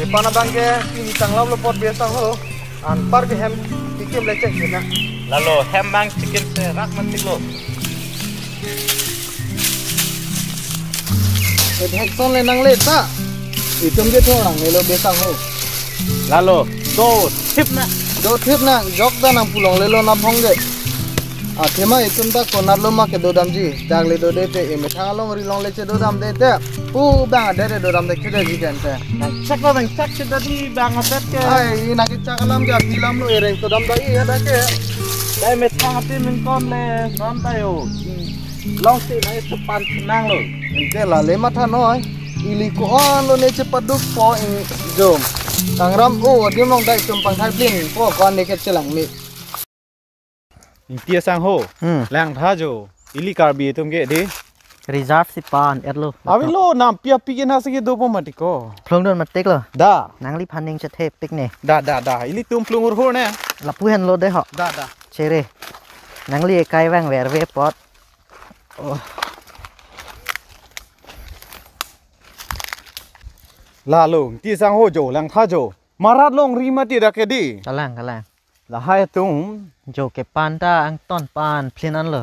cái ke pana bangke ki tang lau bớt be sang ho an par ke hem ki kem le chek lalo hem bang chicken se rak man tik lo e bhek ton le nang le ta itum ge thong rang le be sang ho lalo do thip na do thip na jok da nang pulong le lo na phong ge à thema itum da cái ma ke dodam ji dagle do de te em thangalo mari long le che dodam de te u bang de de dodam de kide ji kan te chắc ba bang chắc che da đi bang a pet ke ai na ke cái ga ừ. pilam luôn rồi to dam da i da cái dai mình thang te mình còn le ram da yo long se na se pan nang lo te la le ma tha đi ili ko on lo ne che paduk po in jom tangram u adim đây chụp tum pang bình plin po này ne ke chelang mi เตียสังโฮแรงท่าโจอิลิคาร์บีตุมเกดีรีซาร์ดสิปานเอ็ดโลอาวิโลน้ำี่ีาพี่กันฮาสกิโดปมาติโกพลงโดนมาติกเลยด่านางลิพันเองจะเทปติกเน่ด่าด่าด่าอิลิตุมพลงอุรโหเนี่ยลับผู้เห็นโลดได้เหรอด่าด่าเชเร่นางลิเอกายแวงแหวรเวปอดลาลุงที่สังโฮโจแรงท่าโจมารัดลงรีมาติดักเกดีกำลังกำลัง la hai tung jo ke panda ang ton pan plin an lo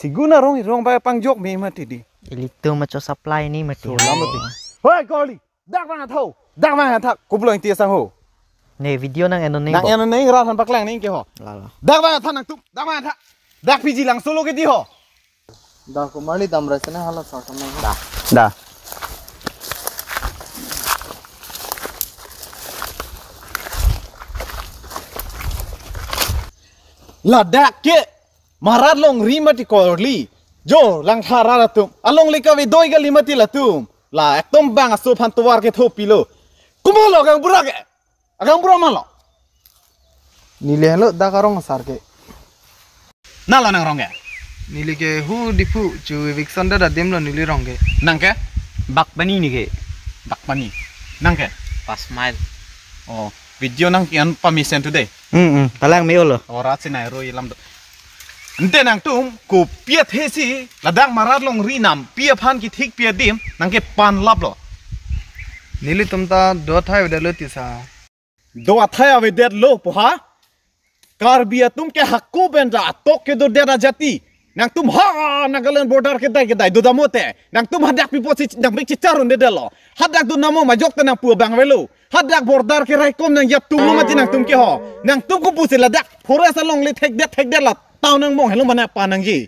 siguna rong rong ba pang jok mi mati di ili tum ma cho supply ni mati so la ti hoi goli dak ma tho dak ma tha ku blong ti sang ho ne video nang eno ne nang eno ne ra than pak lang ke ho la la dak ma tha nang tum dak ma tha dak piji lang solo ke di ho dak ko mali dam ra sene hala sa ka ma da da ladak ke marat long rimati korli jo lang thara latum along lika we doi gali mati latum la ekdom bang aso phan tuwar ke thopilo kumolo gang burak agang burak malo nile lo dakarong sar ke nala nang ronge nile ke hu dipu chu vikson da dim lo nile ronge nangke bakpani ni ke bakpani nangke pas mile oh video nang kian pamisen today तलांग में ओलो और आज ना रो ये लम्ब अंते नंग तुम को पिया थे सी लदांग मारा लोंग री नाम पिया फान की ठीक पिया दीम नंग के पान लाभ लो नीली तुम ता दो था विदलो nang tum ha nagalan border kedai kedai du damote nang tum hadak pipo si nang bik cicarun de delo hadak du namo majok tenang pu bang velu hadak border ke rai kom nang yap tum ma jinang tum ke ho nang tum ku pusi ladak phora salong le thek de thek de la taw nang mong helu mana pa nang ji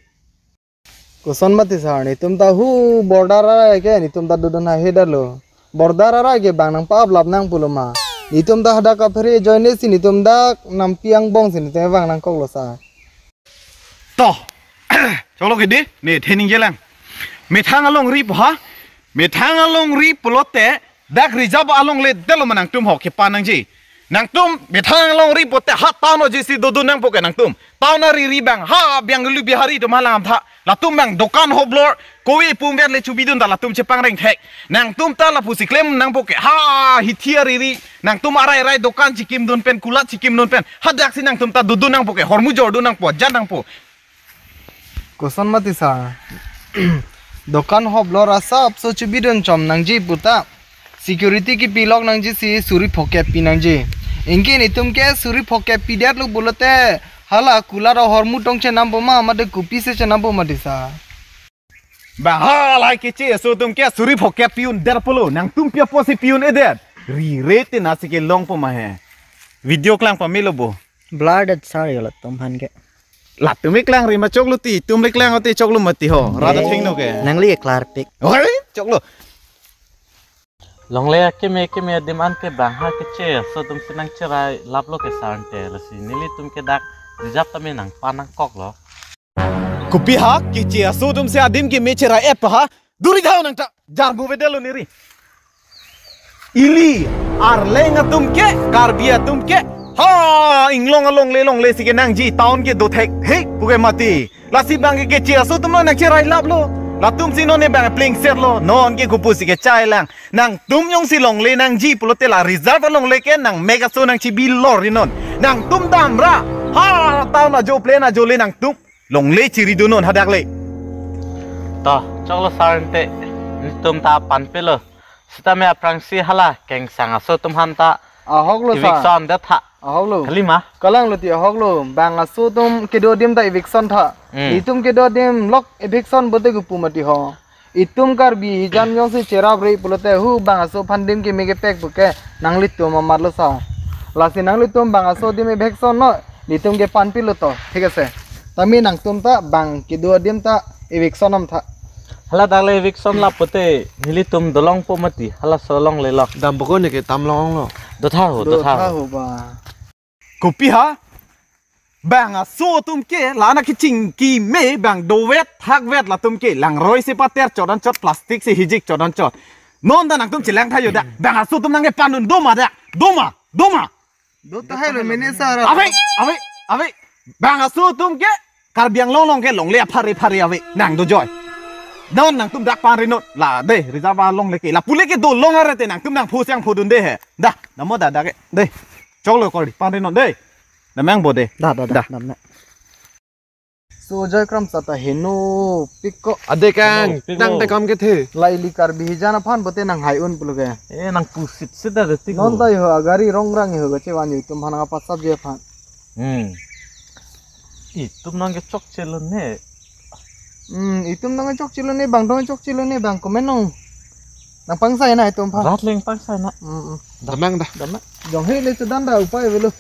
kusan mati sahani tum ta hu border ara ke ni tum ta du na he delo border ara ke bang nang pa blab nang puluma nitum da hadak afre join ni nitum da nam piang bong sin te bang nang koklosa toh cái cholo kidi me thening lang me thang along rip ha me thang along rip đặc dak rizab along le delo manang tum ho ke panang ji nang tum me thang along rip potte ha tao no ji si do do nang poke nang tum ta na ri ri bang ha byang lu bihari to malam tha la tum bang dokan ho blor kowi pum ber le chubi dun da la tum che pang reng thek nang tum ta la pu si klem nang cái ha hi thia ri ri nang tum arai rai dokan chi kim dun pen kulat chi kim dun pen ha dak si nang tum ta du du nang cái hormu jor du nang po jan nang po Kusan mati sa. Dokan hoblo rasa apso chubidon chom nangji puta. Security ki pilok nangji si suri phokep pi nangji. Inki ni tumke suri phokep pi der lok bolate hala kula ro hormu tong che nam boma amade kupi se che nam boma disa. Bahala kichi so tumke suri phokep piun der polo nang tumpia posi piun eder. Ri rete nasike long poma hai. Video klang pamilobo. Blood at sorry lot tumhan ke. ลับตุ้มไม่แกล้งรีมาจกลุตีตุ้มไม่แกล้งเอาตีจกลุมมาตีหอราดทิ้งนกแกนังเรียกลาร์ปิกเฮ้ยจกลุลองเลี้ยกเมกเมดิมันเกบังฮะกเชื่อสตุ้มสินังเชื่อไรลับโลกสารเตลสินี่ลิตุ้มเกดักจับตั้มนังปานังกอกหรอกุปีฮะกิเชื่อสตุ้มเสียดิมเกเมเชื่อไรเอปฮะดูริดาวนังตาจารบูเวเดลุนิรีอิลีอาร์เลงตุ้มเกการบียตุ้มเก ha inglong Long, le long le si ke nang ji town ke do thek he ku ke mati la si bang ke che so tum na che rai lap lo la tum si no ne bang e pling ser lo no on ke ku pu si ke chai lang nang tum yong si long le nang ji pulo te la reserve long le ke nang mega so nang chi bi lor ri non nang tum dam ra ha tao na jo plane na jo le nang tum long le chi ri do non hadak le ta chok lo sarante tum ta pan pe lo sita me aprang si hala keng sang aso tum han ta eviction da tha ahoglo khali ma kalang lo ti tum ke dim ta eviction tha itum ke do dim lok eviction bote gu pumati ho itum kar bi hijan yong si chera brei pulote hu banga su phandim ki mege pek buke nangli tu ma marlo sa lasi nangli tum banga su dim eviction no nitum ke pan pilo to thik ase tami nang tum ta bang ke dim ta eviction am tha hala dale eviction la pote nili tum dolong pomati hala solong le lok dam bokone ke tam long lo đó thao đó thao copy hả bang à so tum ke là na cái chỉnh kỳ mê bang đồ vet, thác vet là tum ke lang rồi sẽ bắt tép chodan chót plastic sẽ hijik chodan chót non ta nang tum chỉ lang thay yoda bang à so tum nang cái e panun do mà đã do mà do mà Do ta hay rồi mình sao rồi abe abe abe bang à so tum ke kar biang long long ke long le phari phari abe nang do joy non nang tum dak pan rinot la de rizava long leke la pule ke do long are te nang tum nang phu sang phu dun de he da namo da da ke de chok lo kor pan rinot de na mang bo de da da da nam na so joycram sata heno pikko ade kang tang te kam ke the laili kar bi jana phan bote nang hai un pulge e nang pusit sida de tik non dai ho agari rong rang ho gache wani tum hana pasab je phan hmm i tum nang ke chok chelon ne Hmm, itu nang cok cilo nih bang, dong cok cilo nih bang, komen nong. Nang pangsay na itu pa. Ratling pangsay na. Mm -mm. Damang dah. Damang. Jong hili tu danda upay velo.